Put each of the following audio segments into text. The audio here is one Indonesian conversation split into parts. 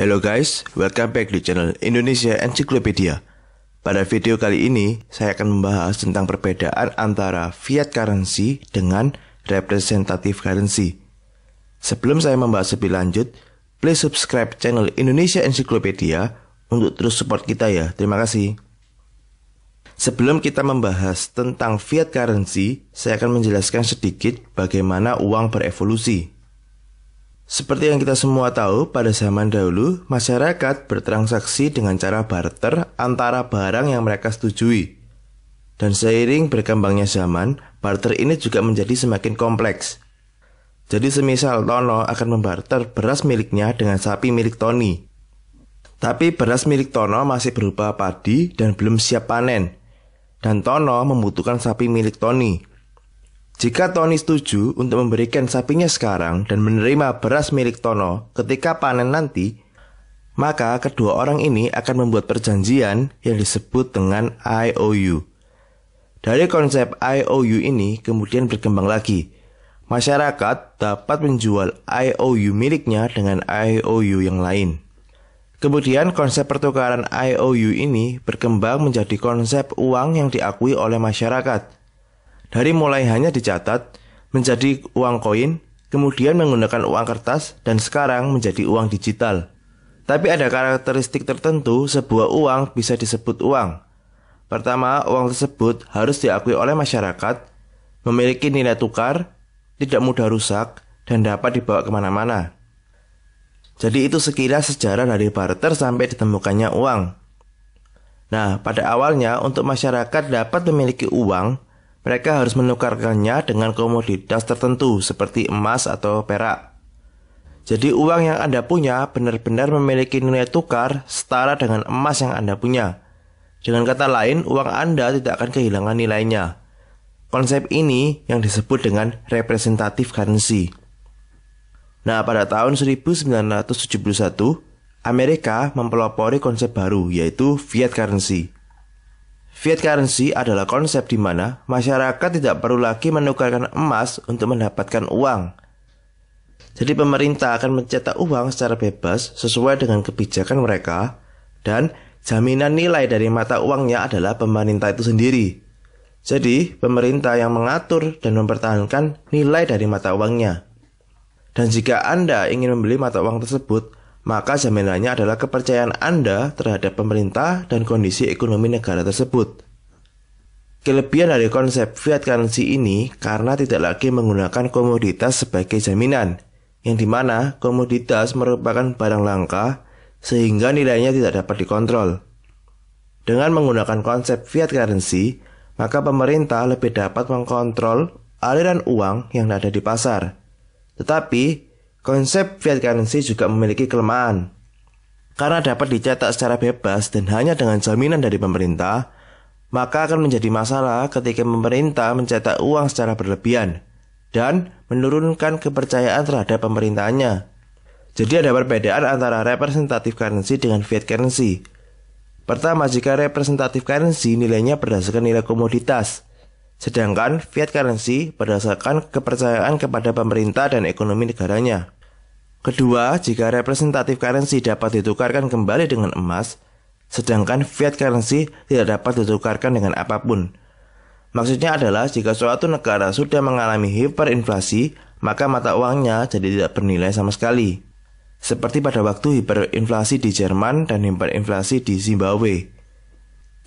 Hello guys, welcome back di channel Indonesia Encyclopedia. Pada video kali ini, saya akan membahas tentang perbedaan antara fiat currency dengan representative currency. Sebelum saya membahas lebih lanjut, please subscribe channel Indonesia Encyclopedia untuk terus support kita ya. Terima kasih. Sebelum kita membahas tentang fiat currency, saya akan menjelaskan sedikit bagaimana uang berevolusi. Seperti yang kita semua tahu, pada zaman dahulu, masyarakat bertransaksi dengan cara barter antara barang yang mereka setujui. Dan seiring berkembangnya zaman, barter ini juga menjadi semakin kompleks. Jadi semisal Tono akan membarter beras miliknya dengan sapi milik Tony. Tapi beras milik Tono masih berupa padi dan belum siap panen. Dan Tono membutuhkan sapi milik Tony. Jika Tony setuju untuk memberikan sapinya sekarang dan menerima beras milik Tono ketika panen nanti, maka kedua orang ini akan membuat perjanjian yang disebut dengan IOU. Dari konsep IOU ini kemudian berkembang lagi. Masyarakat dapat menjual IOU miliknya dengan IOU yang lain. Kemudian konsep pertukaran IOU ini berkembang menjadi konsep uang yang diakui oleh masyarakat – dari mulai hanya dicatat menjadi uang koin, kemudian menggunakan uang kertas dan sekarang menjadi uang digital. Tapi ada karakteristik tertentu sebuah uang bisa disebut uang. Pertama, uang tersebut harus diakui oleh masyarakat, memiliki nilai tukar, tidak mudah rusak, dan dapat dibawa kemana-mana. Jadi itu sekilas sejarah dari barter sampai ditemukannya uang. Nah, pada awalnya untuk masyarakat dapat memiliki uang, mereka harus menukarkannya dengan komoditas tertentu seperti emas atau perak. Jadi uang yang Anda punya benar-benar memiliki nilai tukar setara dengan emas yang Anda punya. Dengan kata lain, uang Anda tidak akan kehilangan nilainya. Konsep ini yang disebut dengan representatif currency. Nah, pada tahun 1971, Amerika mempelopori konsep baru yaitu fiat currency. Fiat currency adalah konsep di mana masyarakat tidak perlu lagi menukarkan emas untuk mendapatkan uang. Jadi pemerintah akan mencetak uang secara bebas sesuai dengan kebijakan mereka dan jaminan nilai dari mata uangnya adalah pemerintah itu sendiri. Jadi, pemerintah yang mengatur dan mempertahankan nilai dari mata uangnya. Dan jika Anda ingin membeli mata uang tersebut, maka jaminannya adalah kepercayaan Anda terhadap pemerintah dan kondisi ekonomi negara tersebut. Kelebihan dari konsep fiat currency ini karena tidak lagi menggunakan komoditas sebagai jaminan, yang dimana komoditas merupakan barang langka sehingga nilainya tidak dapat dikontrol. Dengan menggunakan konsep fiat currency, maka pemerintah lebih dapat mengkontrol aliran uang yang ada di pasar. Tetapi, Konsep fiat currency juga memiliki kelemahan. Karena dapat dicetak secara bebas dan hanya dengan jaminan dari pemerintah, maka akan menjadi masalah ketika pemerintah mencetak uang secara berlebihan dan menurunkan kepercayaan terhadap pemerintahnya. Jadi ada perbedaan antara representatif currency dengan fiat currency. Pertama, jika representatif currency nilainya berdasarkan nilai komoditas, Sedangkan fiat currency berdasarkan kepercayaan kepada pemerintah dan ekonomi negaranya. Kedua, jika representatif currency dapat ditukarkan kembali dengan emas, sedangkan fiat currency tidak dapat ditukarkan dengan apapun. Maksudnya adalah jika suatu negara sudah mengalami hiperinflasi, maka mata uangnya jadi tidak bernilai sama sekali. Seperti pada waktu hiperinflasi di Jerman dan hiperinflasi di Zimbabwe.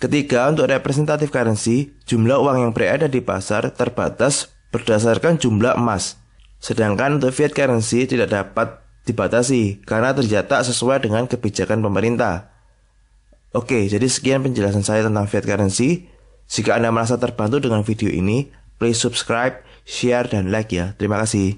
Ketiga, untuk representatif currency, jumlah uang yang berada di pasar terbatas berdasarkan jumlah emas. Sedangkan untuk fiat currency tidak dapat dibatasi karena terjata sesuai dengan kebijakan pemerintah. Oke, jadi sekian penjelasan saya tentang fiat currency. Jika Anda merasa terbantu dengan video ini, please subscribe, share, dan like ya. Terima kasih.